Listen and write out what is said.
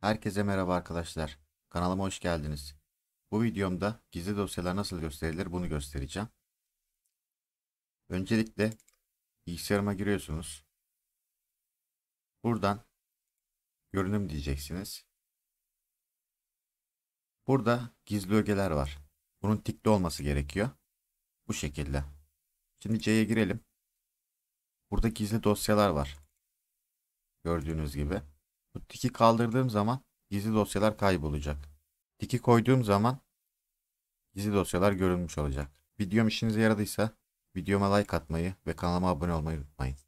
Herkese merhaba arkadaşlar. Kanalıma hoş geldiniz. Bu videomda gizli dosyalar nasıl gösterilir bunu göstereceğim. Öncelikle bilgisayarıma giriyorsunuz. Buradan görünüm diyeceksiniz. Burada gizli ögeler var. Bunun tikli olması gerekiyor. Bu şekilde. Şimdi C'ye girelim. Burada gizli dosyalar var. Gördüğünüz gibi. Bu tiki kaldırdığım zaman gizli dosyalar kaybolacak. Tiki koyduğum zaman gizli dosyalar görünmüş olacak. Videom işinize yaradıysa videoma like atmayı ve kanalıma abone olmayı unutmayın.